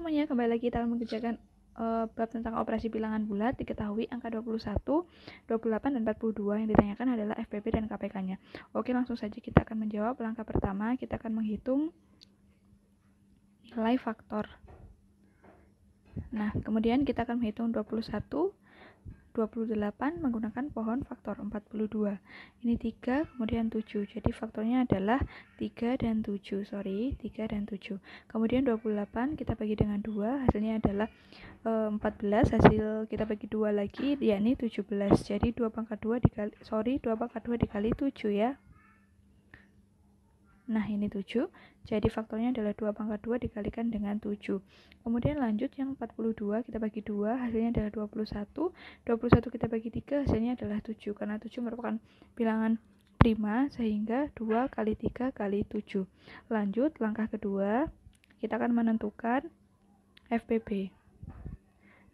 semuanya, kembali lagi kita mengerjakan uh, bab tentang operasi bilangan bulat diketahui angka 21, 28, dan 42 yang ditanyakan adalah FPP dan KPK-nya. Oke, langsung saja kita akan menjawab langkah pertama, kita akan menghitung nilai faktor. Nah, kemudian kita akan menghitung 21, 28 menggunakan pohon faktor 42. Ini 3 kemudian 7. Jadi faktornya adalah 3 dan 7. Sorry, 3 dan 7. Kemudian 28 kita bagi dengan 2, hasilnya adalah e, eh, 14. Hasil kita bagi 2 lagi yakni 17. Jadi 2 pangkat 2 dikali sorry, 2 pangkat 2 dikali 7 ya. Nah, ini 7. Jadi faktornya adalah 2 pangkat 2 dikalikan dengan 7. Kemudian lanjut yang 42 kita bagi 2, hasilnya adalah 21. 21 kita bagi 3, hasilnya adalah 7. Karena 7 merupakan bilangan prima, sehingga 2 kali 3 kali 7. Lanjut, langkah kedua, kita akan menentukan FPB.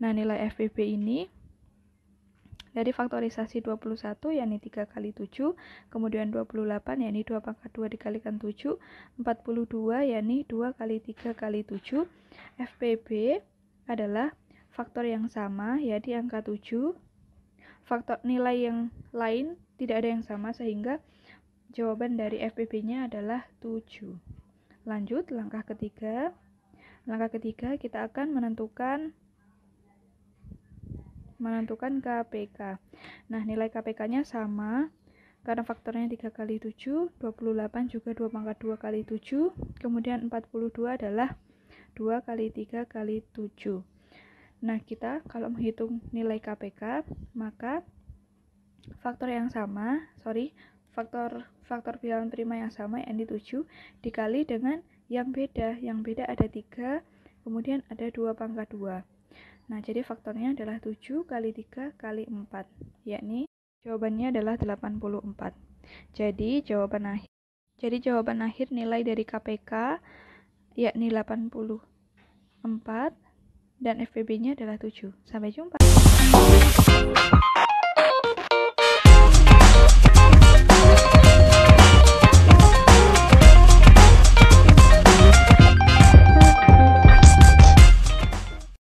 Nah, nilai FPB ini dari faktorisasi 21 yakni 3 kali 7, kemudian 28 yakni 2 pangkat 2 dikalikan 7, 42 yakni 2 kali 3 kali 7. FPB adalah faktor yang sama yaitu angka 7. Faktor nilai yang lain tidak ada yang sama sehingga jawaban dari FPB-nya adalah 7. Lanjut langkah ketiga. Langkah ketiga kita akan menentukan menentukan KPK. Nah, nilai KPK-nya sama karena faktornya 3 kali 7, 28 juga 2 pangkat 2 kali 7, kemudian 42 adalah 2 kali 3 kali 7. Nah, kita kalau menghitung nilai KPK, maka faktor yang sama, sorry, faktor faktor bilangan prima yang sama yang 7 dikali dengan yang beda. Yang beda ada 3, kemudian ada 2 pangkat 2. Nah, jadi faktornya adalah 7 kali 3 kali 4, yakni jawabannya adalah 84. Jadi jawaban akhir jadi jawaban akhir nilai dari KPK yakni 84 dan FPB-nya adalah 7. Sampai jumpa.